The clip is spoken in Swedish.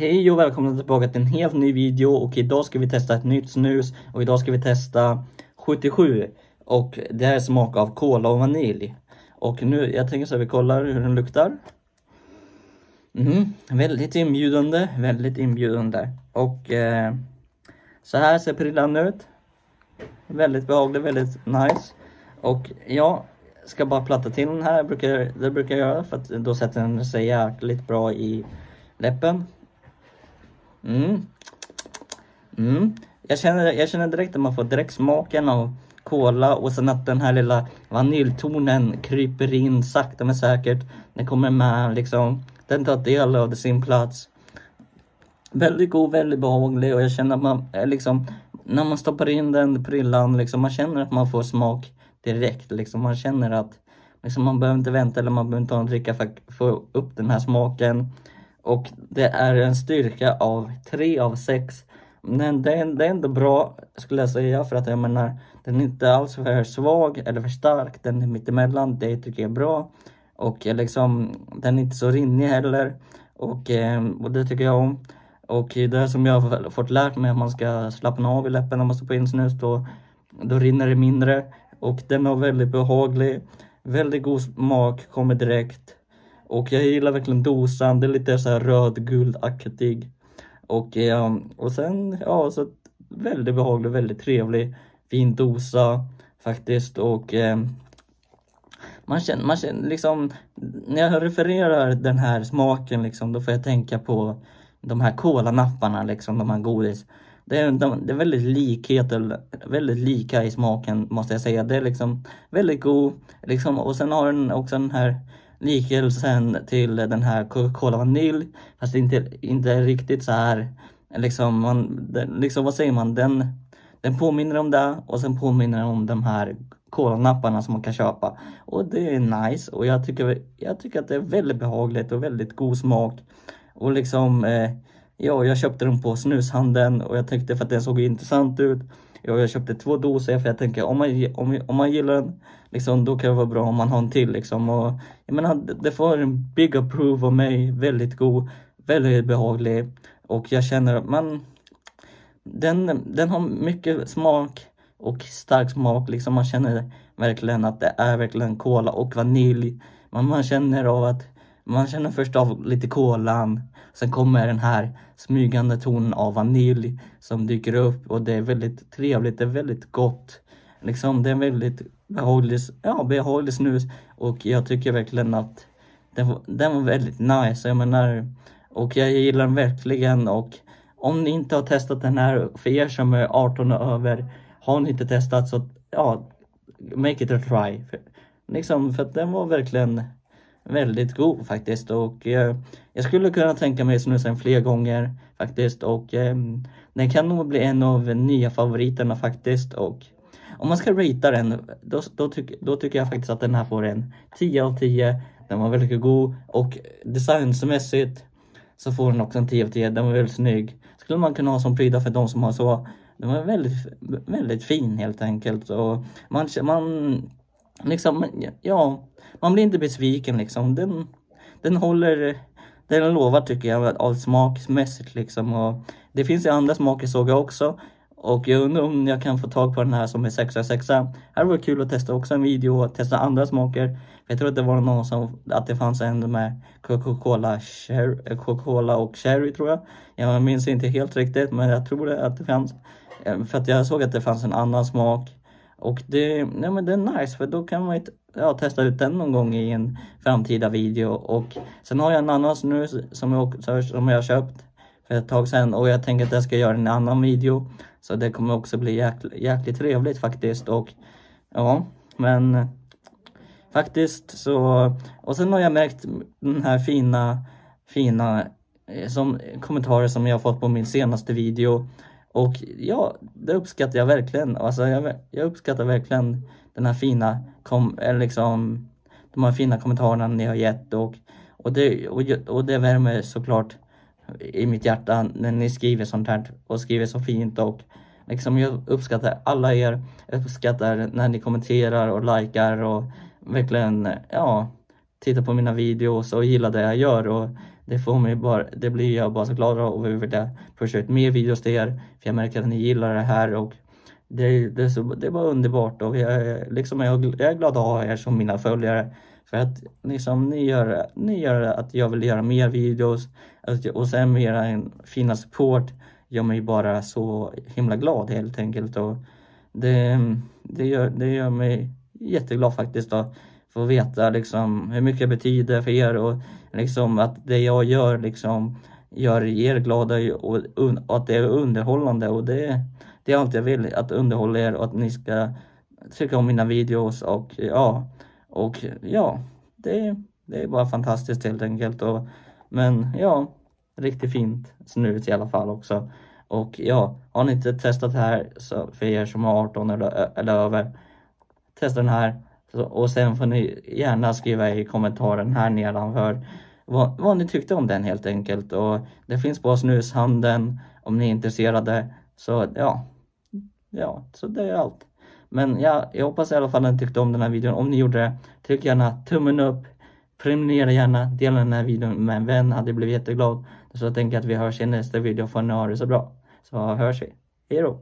Hej och välkomna tillbaka till en helt ny video och idag ska vi testa ett nytt snus och idag ska vi testa 77 och det här är smak av kola och vanilj. Och nu, jag tänker så här, vi kollar hur den luktar. Mm, väldigt inbjudande, väldigt inbjudande. Och eh, så här ser prillan ut. Väldigt behaglig, väldigt nice. Och ja, ska bara platta till den här, brukar, det brukar jag göra för att då sätter den sig jäkligt bra i läppen. Mm. Mm. Jag, känner, jag känner direkt att man får direkt smaken av cola och sen att den här lilla vaniljtonen kryper in sakta men säkert. Den kommer med liksom. Den tar del av sin plats. Väldigt god, väldigt behaglig och jag känner att man liksom när man stoppar in den prillan liksom man känner att man får smak direkt liksom. Man känner att liksom, man behöver inte vänta eller man behöver inte ha en dricka för att få upp den här smaken. Och det är en styrka av 3 av 6. Men det är, det är ändå bra skulle jag säga för att jag menar den är inte alls för svag eller för stark. Den är mittemellan, det tycker jag är bra. Och liksom, den är inte så rinnig heller. Och, ehm, och det tycker jag om. Och det som jag har fått lärt mig att man ska slappna av i läppen när man stoppar in snus då, då rinner det mindre. Och den var väldigt behaglig. Väldigt god smak, kommer direkt. Och jag gillar verkligen dosan, det är lite så här rödguldaktig. Och, eh, och sen, ja, så väldigt behaglig, väldigt trevlig, fin dosa faktiskt. Och ehm, man känner, man känner liksom, när jag refererar den här smaken liksom, då får jag tänka på de här kolanapparna, liksom, de här godis. Det är, de, det är väldigt likheter, väldigt lika i smaken måste jag säga. Det är liksom väldigt god, liksom, och sen har den också den här likelsen till den här Coca-Cola vanilj. Fast inte, inte riktigt så här, liksom, man, den, liksom vad säger man, den, den påminner om det och sen påminner den om de här kolanapparna som man kan köpa. Och det är nice och jag tycker, jag tycker att det är väldigt behagligt och väldigt god smak. Och liksom, eh, ja, jag köpte dem på snushandeln och jag tyckte för att den såg intressant ut jag köpte två doser för jag tänker om man, om, om man gillar den, liksom, då kan det vara bra om man har en till. Liksom. Och, jag menar, det får en big approve av mig, väldigt god, väldigt behaglig och jag känner att man, den, den har mycket smak och stark smak. Liksom. Man känner verkligen att det är verkligen kola och vanilj. Man, man känner av att man känner först av lite kolan, sen kommer den här smygande tonen av vanilj som dyker upp och det är väldigt trevligt, det är väldigt gott. Liksom, det är en väldigt behållig, ja, behållig snus och jag tycker verkligen att den, den var väldigt nice. Jag menar, och jag gillar den verkligen och om ni inte har testat den här, för er som är 18 och över, har ni inte testat så ja, make it a try. För, liksom, för att den var verkligen väldigt god faktiskt och eh, jag skulle kunna tänka mig snusa den fler gånger faktiskt och eh, den kan nog bli en av nya favoriterna faktiskt och om man ska ratea den då, då, tyck, då tycker jag faktiskt att den här får en 10 av 10. Den var väldigt god och designmässigt så får den också en 10 av 10. Den var väldigt snygg. Skulle man kunna ha som pryda för de som har så. Den var väldigt, väldigt fin helt enkelt. Och man, man liksom, ja, man blir inte besviken liksom. Den, den håller, den lovar tycker jag av smakmässigt liksom. Och det finns ju andra smaker såg jag också. Och jag undrar om jag kan få tag på den här som är 606. Här var det kul att testa också en video och testa andra smaker. jag tror att det var någon som, att det fanns en med Coca-Cola Coca och Cherry tror jag. Jag minns inte helt riktigt men jag tror att det fanns. Ehm, för att jag såg att det fanns en annan smak och det, nej men det är nice för då kan man ja, testa ut den någon gång i en framtida video. Och sen har jag en annan nu som jag, som jag köpt för ett tag sedan och jag tänker att jag ska göra en annan video. Så det kommer också bli jäkligt, jäkligt trevligt faktiskt. Och ja, men faktiskt så... Och sen har jag märkt den här fina, fina eh, som, kommentarer som jag fått på min senaste video. Och ja, det uppskattar jag verkligen. Alltså jag, jag uppskattar verkligen den här fina, kom, eh, liksom, de här fina kommentarerna ni har gett och, och, det, och, och det värmer såklart i mitt hjärta när ni skriver sånt här och skriver så fint och liksom jag uppskattar alla er. Jag uppskattar när ni kommenterar och likar och verkligen, ja, titta på mina videos och gilla det jag gör och det får mig bara, det blir jag bara så glad av, och vill pusha ut mer videos till er, för jag märker att ni gillar det här och det, det, är, så, det är bara underbart och jag, liksom, jag, jag är glad att ha er som mina följare. För att liksom, ni, gör, ni gör att jag vill göra mer videos och sen med er fina support gör mig bara så himla glad helt enkelt. Och det, det, gör, det gör mig jätteglad faktiskt. Då få veta liksom hur mycket jag betyder för er och liksom att det jag gör liksom gör er glada och, och att det är underhållande och det, det är allt jag vill, att underhålla er och att ni ska tycka om mina videos och ja, och ja, det, det är bara fantastiskt helt enkelt. Och, men ja, riktigt fint snus i alla fall också. Och ja, har ni inte testat det här så för er som är 18 eller, eller över, testa den här. Och sen får ni gärna skriva i kommentaren här nedanför vad, vad ni tyckte om den helt enkelt. Och det finns på snushandeln om ni är intresserade. Så ja, ja, så det är allt. Men ja, jag hoppas i alla fall att ni tyckte om den här videon. Om ni gjorde det, tryck gärna tummen upp. Prenumerera gärna, dela den här videon med en vän, hade blivit jätteglad. Så jag tänker att vi hörs i nästa video, för ni har det så bra. Så hörs vi. Hejdå!